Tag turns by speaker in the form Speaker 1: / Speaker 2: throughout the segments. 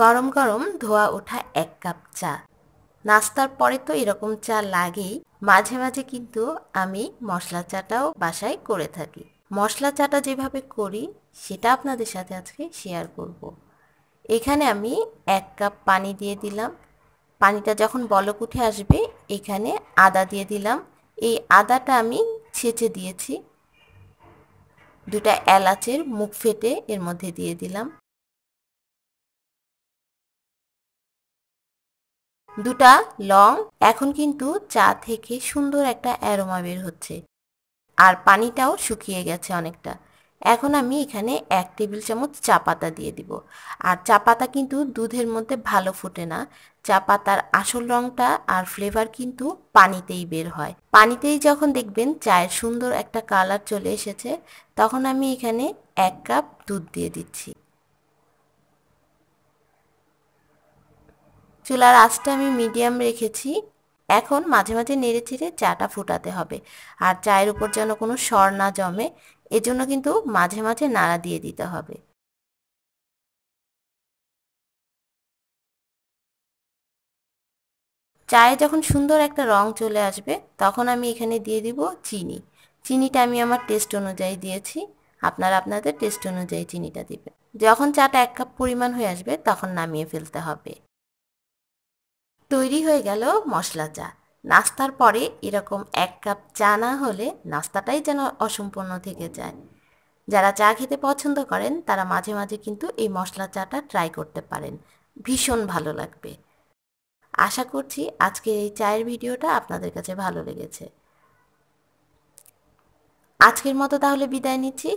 Speaker 1: গরম গরম ধোয়া ওঠা এক কাপ চা নাস্তার পরে তো এরকম চা লাগেই মাঝে মাঝে কিন্তু আমি মশলা চাটাও বাসায় করে থাকি মশলা চাটা যেভাবে করি সেটা আপনাদের সাথে আজকে শেয়ার করব। এখানে আমি এক কাপ পানি দিয়ে দিলাম পানিটা যখন বলক উঠে আসবে এখানে আদা দিয়ে দিলাম এই আদাটা আমি ছেঁচে দিয়েছি
Speaker 2: দুটা এলাচের মুখ ফেটে এর মধ্যে দিয়ে দিলাম দুটা লং এখন কিন্তু চা থেকে সুন্দর একটা অ্যারোমা বের হচ্ছে আর পানিটাও শুকিয়ে
Speaker 1: গেছে অনেকটা এখন আমি এখানে এক টেবিল চামচ চা পাতা দিয়ে দিব আর চা পাতা কিন্তু দুধের মধ্যে ভালো ফোটে না চা পাতার আসল রঙটা আর ফ্লেভার কিন্তু পানিতেই বের হয় পানিতেই যখন দেখবেন চায়ের সুন্দর একটা কালার চলে এসেছে তখন আমি এখানে এক কাপ দুধ দিয়ে দিচ্ছি চুলার আঁচটা আমি মিডিয়াম রেখেছি এখন মাঝে মাঝে নেড়ে চেড়ে চাটা ফুটাতে হবে আর চায়ের উপর যেন কোনো সর না জমে
Speaker 3: এজন্য কিন্তু মাঝে মাঝে নাড়া দিয়ে দিতে হবে
Speaker 2: চায়ে যখন সুন্দর একটা রং চলে আসবে তখন আমি এখানে দিয়ে দিব চিনি চিনিটা আমি আমার টেস্ট অনুযায়ী
Speaker 1: দিয়েছি আপনারা আপনাদের টেস্ট অনুযায়ী চিনিটা দিবেন যখন চাটা এক কাপ পরিমাণ হয়ে আসবে তখন নামিয়ে ফেলতে হবে তৈরি হয়ে গেল মশলা চা নাস্তার পরে এরকম এক কাপ চা না হলে নাস্তাটাই যেন অসম্পূর্ণ থেকে যায় যারা চা খেতে পছন্দ করেন তারা মাঝে মাঝে কিন্তু এই মশলা চাটা ট্রাই করতে পারেন ভীষণ ভালো লাগবে আশা করছি আজকের এই চায়ের ভিডিওটা আপনাদের কাছে ভালো লেগেছে আজকের মতো তাহলে
Speaker 3: বিদায় নিচ্ছি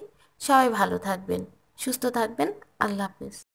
Speaker 3: সবাই ভালো থাকবেন সুস্থ থাকবেন আল্লাহ হাফেজ